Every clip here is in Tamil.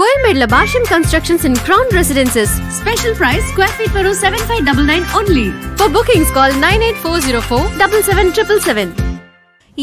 Coimbatore Labasham Constructions in Crown Residences. Special price square feet per for 7599 only. For bookings call 98404 77777.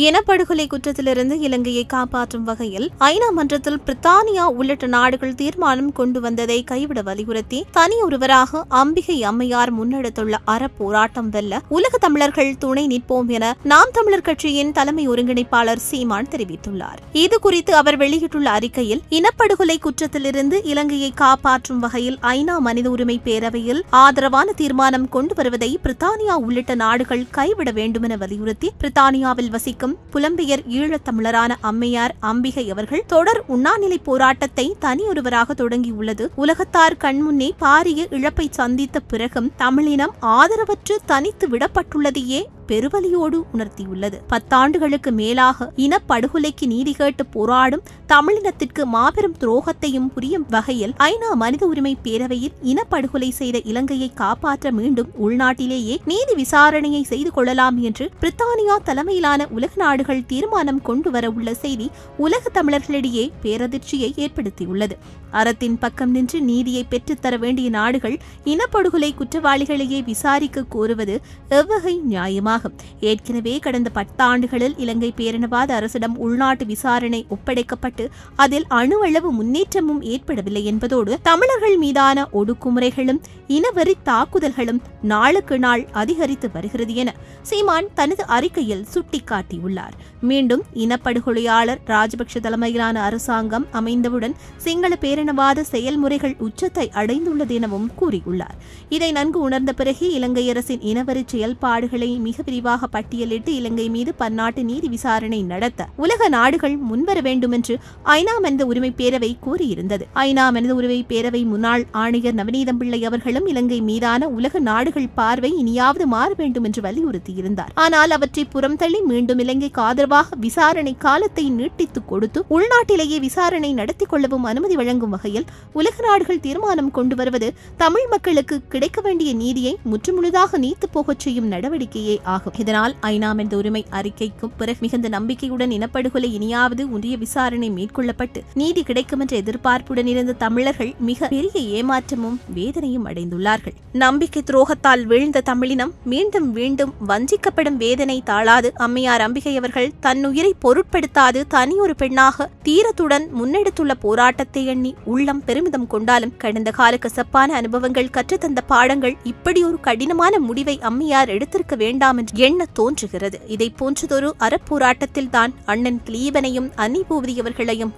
இனப்படுகொலை குற்றத்திலிருந்து இலங்கையை காப்பாற்றும் வகையில் ஐநா மன்றத்தில் பிரித்தானியா உள்ளிட்ட நாடுகள் தீர்மானம் கொண்டு வந்ததை கைவிட வலியுறுத்தி தனியொருவராக அம்பிகை அம்மையார் முன்னெடுத்துள்ள அறப்போராட்டம் வெல்ல உலக தமிழர்கள் துணை நிற்போம் என நாம் தமிழர் கட்சியின் தலைமை ஒருங்கிணைப்பாளர் சீமான் தெரிவித்துள்ளார் இது குறித்து அவர் வெளியிட்டுள்ள அறிக்கையில் இனப்படுகொலை குற்றத்திலிருந்து இலங்கையை காப்பாற்றும் வகையில் ஐநா மனித உரிமை பேரவையில் ஆதரவான தீர்மானம் கொண்டு வருவதை பிரித்தானியா உள்ளிட்ட நாடுகள் கைவிட வேண்டுமென வலியுறுத்தி பிரித்தானியாவில் வசிக்கும் வகிக்கும் புலம்பெயர் ஈழத்தமிழரான அம்மையார் அம்பிகை அவர்கள் தொடர் உண்ணாநிலை போராட்டத்தை தனியொருவராக தொடங்கியுள்ளது உலகத்தார் கண்முன்னே பாரிய இழப்பை சந்தித்த பிறகும் தமிழினம் ஆதரவற்று தனித்து விடப்பட்டுள்ளதையே பெருவலியோடு உணர்த்தியுள்ளது பத்தாண்டுகளுக்கு மேலாக இனப்படுகொலைக்கு நீதி கேட்டு போராடும் தமிழினத்திற்கு மாபெரும் துரோகத்தையும் புரியும் வகையில் ஐநா மனித உரிமை பேரவையில் இனப்படுகொலை செய்த இலங்கையை காப்பாற்ற மீண்டும் உள்நாட்டிலேயே நீதி விசாரணையை செய்து கொள்ளலாம் என்று பிரித்தானியா தலைமையிலான உலக நாடுகள் தீர்மானம் கொண்டு வர உள்ள செய்தி உலக தமிழர்களிடையே பேரதிர்ச்சியை ஏற்படுத்தியுள்ளது அறத்தின் பக்கம் நின்று நீதியை பெற்றுத்தர வேண்டிய நாடுகள் இனப்படுகொலை குற்றவாளிகளையே விசாரிக்க கோருவது எவ்வகை நியாயமா ஆகும் ஏற்கனவே கடந்த பத்தாண்டுகளில் இலங்கை பேரினவாத அரசிடம் உள்நாட்டு விசாரணை ஒப்படைக்கப்பட்டு அதில் அணுவளவு முன்னேற்றமும் ஏற்படவில்லை என்பதோடு தமிழர்கள் மீதான ஒடுக்குமுறைகளும் இனவெறி தாக்குதல்களும் நாளுக்கு நாள் அதிகரித்து வருகிறது என சீமான் தனது அறிக்கையில் சுட்டிக்காட்டியுள்ளார் மீண்டும் இனப்படுகொலையாளர் ராஜபக்ஷ தலைமையிலான அரசாங்கம் அமைந்தவுடன் சிங்கள பேரினவாத செயல்முறைகள் உச்சத்தை அடைந்துள்ளது எனவும் கூறியுள்ளார் இதை நன்கு உணர்ந்த பிறகு இலங்கை அரசின் இனவரி செயல்பாடுகளை மிக பிரிவாக பட்டியலிட்டு இலங்கை மீது பன்னாட்டு நீதி விசாரணை நடத்த உலக நாடுகள் முன்வர வேண்டும் என்று ஐநா மனித உரிமை பேரவை கூறியிருந்தது ஐநா மனித உரிமை பேரவை முன்னாள் ஆணையர் நவநீதம் பிள்ளை அவர்களும் இலங்கை மீதான உலக நாடுகள் பார்வை இனியாவது மாற வேண்டும் என்று வலியுறுத்தியிருந்தார் ஆனால் அவற்றை புறம் தள்ளி மீண்டும் இலங்கைக்கு ஆதரவாக விசாரணை காலத்தை நீட்டித்துக் கொடுத்து உள்நாட்டிலேயே விசாரணை நடத்திக் கொள்ளவும் அனுமதி வழங்கும் வகையில் உலக நாடுகள் தீர்மானம் கொண்டு வருவது தமிழ் மக்களுக்கு கிடைக்க வேண்டிய நீதியை முற்றுமுழுதாக நீத்து போகச் செய்யும் நடவடிக்கையே ஆகும் இதனால் ஐநா மனித உரிமை அறிக்கைக்கும் பிறகு மிகுந்த நம்பிக்கையுடன் இனப்படுகொலை இனியாவது உரிய விசாரணை மேற்கொள்ளப்பட்டு நீதி கிடைக்கும் என்ற எதிர்பார்ப்புடன் இருந்த தமிழர்கள் மிக பெரிய ஏமாற்றமும் வேதனையும் அடைந்துள்ளார்கள் நம்பிக்கை துரோகத்தால் வீழ்ந்த தமிழினம் மீண்டும் மீண்டும் வஞ்சிக்கப்படும் வேதனை தாழாது அம்மையார் அம்பிகை அவர்கள் தன்னுயிரை பொருட்படுத்தாது தனியொரு பெண்ணாக தீரத்துடன் முன்னெடுத்துள்ள போராட்டத்தை எண்ணி உள்ளம் பெருமிதம் கொண்டாலும் கடந்த கால கசப்பான அனுபவங்கள் கற்றுத்தந்த பாடங்கள் இப்படி ஒரு கடினமான முடிவை அம்மையார் எடுத்திருக்க வேண்டாம் எண்ண தோன்றுகிறது இதை போன்றதொரு அறப்போராட்டத்தில் தான் அண்ணன் கிளீபனையும் அன்னை பூவதி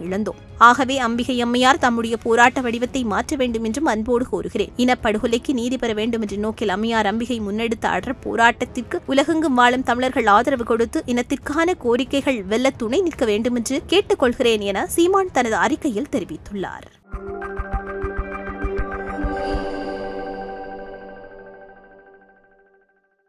இழந்தோம் ஆகவே அம்பிகை அம்மையார் தம்முடைய போராட்ட வடிவத்தை மாற்ற வேண்டும் என்றும் அன்போடு கோருகிறேன் இனப்படுகொலைக்கு நீதி பெற வேண்டும் என்ற நோக்கில் அம்மையார் அம்பிகை முன்னெடுத்த அடர் போராட்டத்திற்கு உலகெங்கும் வாழும் தமிழர்கள் ஆதரவு கொடுத்து இனத்திற்கான கோரிக்கைகள் வெல்ல துணை நிற்க வேண்டும் என்று கேட்டுக்கொள்கிறேன் என சீமான் தனது அறிக்கையில் தெரிவித்துள்ளார்